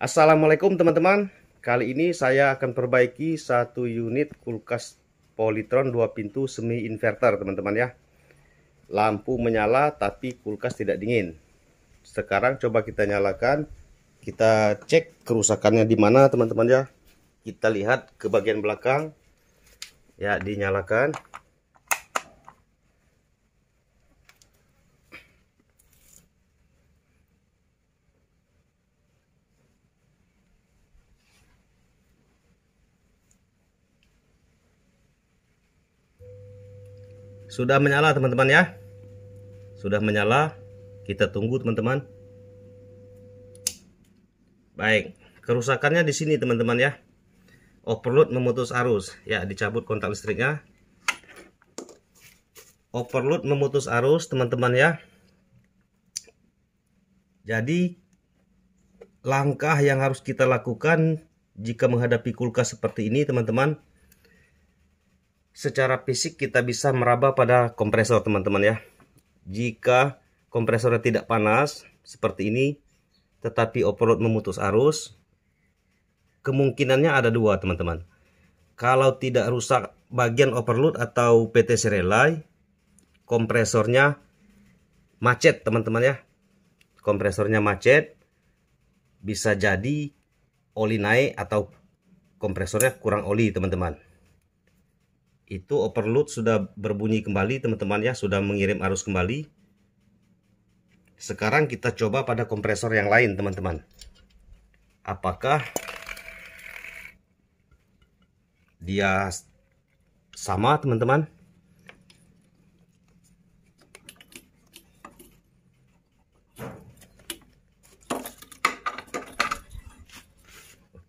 Assalamualaikum teman-teman Kali ini saya akan perbaiki satu unit kulkas Polytron dua pintu semi inverter teman-teman ya Lampu menyala tapi kulkas tidak dingin Sekarang coba kita nyalakan Kita cek kerusakannya di mana teman-teman ya Kita lihat ke bagian belakang Ya dinyalakan Sudah menyala teman-teman ya. Sudah menyala. Kita tunggu teman-teman. Baik, kerusakannya di sini teman-teman ya. Overload memutus arus. Ya, dicabut kontak listriknya. Overload memutus arus teman-teman ya. Jadi langkah yang harus kita lakukan jika menghadapi kulkas seperti ini teman-teman secara fisik kita bisa meraba pada kompresor teman-teman ya. Jika kompresornya tidak panas seperti ini tetapi overload memutus arus kemungkinannya ada dua teman-teman. Kalau tidak rusak bagian overload atau PTC relay kompresornya macet teman-teman ya. Kompresornya macet bisa jadi oli naik atau kompresornya kurang oli teman-teman itu overload sudah berbunyi kembali teman-teman ya sudah mengirim arus kembali sekarang kita coba pada kompresor yang lain teman-teman apakah dia sama teman-teman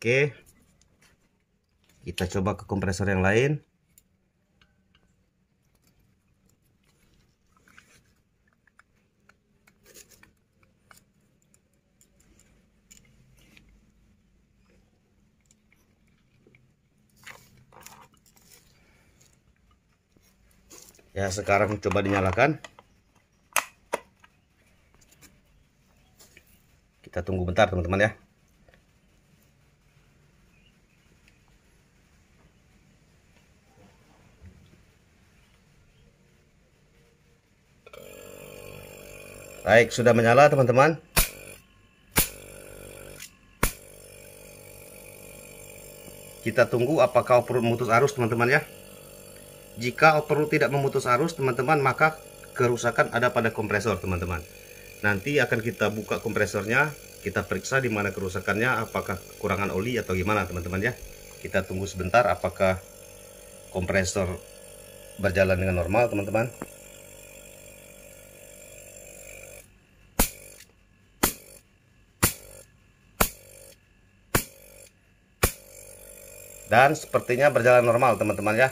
Oke, kita coba ke kompresor yang lain. ya sekarang coba dinyalakan kita tunggu bentar teman-teman ya baik sudah menyala teman-teman kita tunggu apakah perut memutus arus teman-teman ya jika overload tidak memutus arus, teman-teman, maka kerusakan ada pada kompresor, teman-teman. Nanti akan kita buka kompresornya, kita periksa di mana kerusakannya, apakah kekurangan oli atau gimana, teman-teman ya. Kita tunggu sebentar apakah kompresor berjalan dengan normal, teman-teman. dan sepertinya berjalan normal teman-teman ya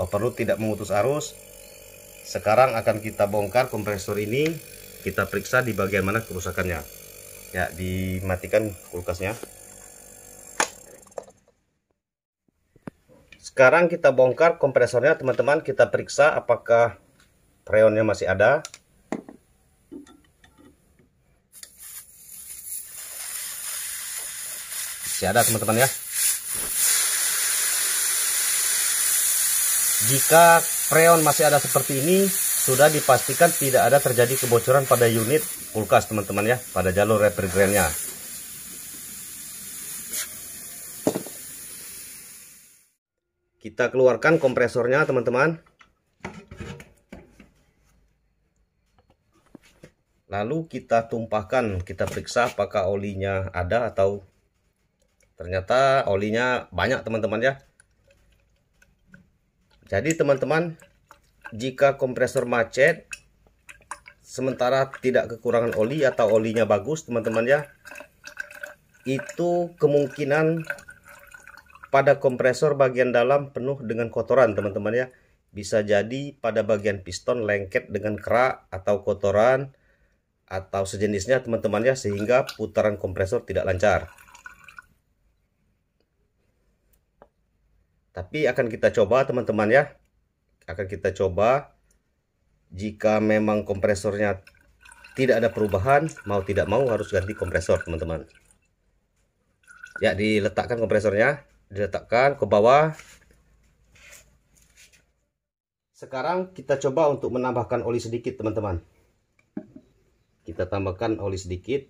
overload tidak memutus arus sekarang akan kita bongkar kompresor ini kita periksa di bagian mana kerusakannya ya dimatikan kulkasnya sekarang kita bongkar kompresornya teman-teman kita periksa apakah freonnya masih ada masih ada teman-teman ya Jika freon masih ada seperti ini, sudah dipastikan tidak ada terjadi kebocoran pada unit kulkas teman-teman ya, pada jalur refrigerannya. Kita keluarkan kompresornya teman-teman. Lalu kita tumpahkan, kita periksa apakah olinya ada atau ternyata olinya banyak teman-teman ya jadi teman-teman jika kompresor macet sementara tidak kekurangan oli atau olinya bagus teman-teman ya itu kemungkinan pada kompresor bagian dalam penuh dengan kotoran teman-teman ya bisa jadi pada bagian piston lengket dengan kerak atau kotoran atau sejenisnya teman-teman ya sehingga putaran kompresor tidak lancar tapi akan kita coba teman-teman ya akan kita coba jika memang kompresornya tidak ada perubahan mau tidak mau harus ganti kompresor teman-teman ya diletakkan kompresornya diletakkan ke bawah sekarang kita coba untuk menambahkan oli sedikit teman-teman kita tambahkan oli sedikit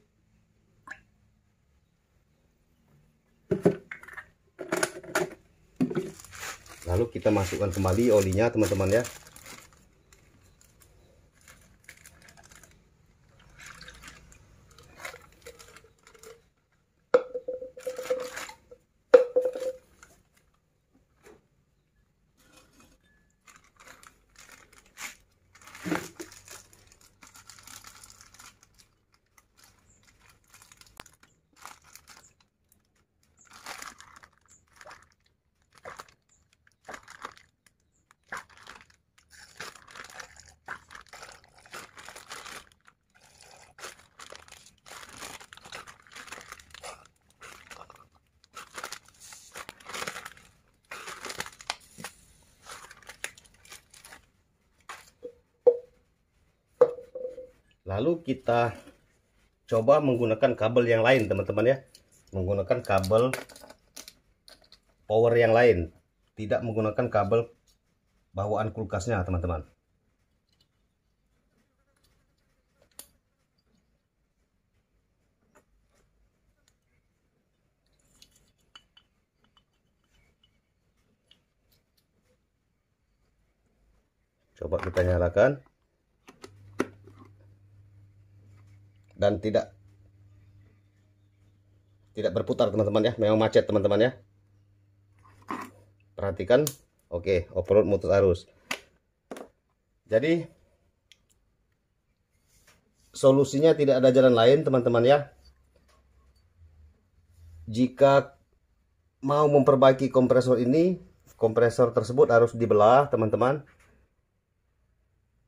lalu kita masukkan kembali olinya teman-teman ya lalu kita coba menggunakan kabel yang lain teman-teman ya menggunakan kabel power yang lain tidak menggunakan kabel bawaan kulkasnya teman-teman coba kita nyalakan dan tidak tidak berputar teman-teman ya memang macet teman-teman ya perhatikan oke overload mutus arus jadi solusinya tidak ada jalan lain teman-teman ya jika mau memperbaiki kompresor ini kompresor tersebut harus dibelah teman-teman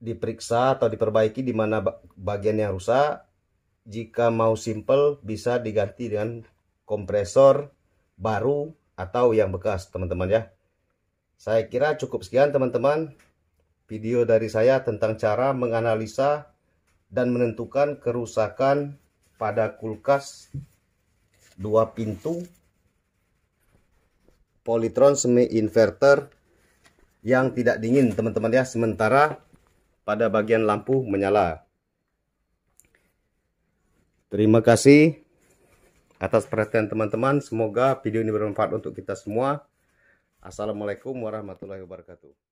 diperiksa atau diperbaiki di mana bagian yang rusak jika mau simple bisa diganti dengan kompresor baru atau yang bekas teman-teman ya saya kira cukup sekian teman-teman video dari saya tentang cara menganalisa dan menentukan kerusakan pada kulkas dua pintu Polytron semi inverter yang tidak dingin teman-teman ya sementara pada bagian lampu menyala Terima kasih atas perhatian teman-teman. Semoga video ini bermanfaat untuk kita semua. Assalamualaikum warahmatullahi wabarakatuh.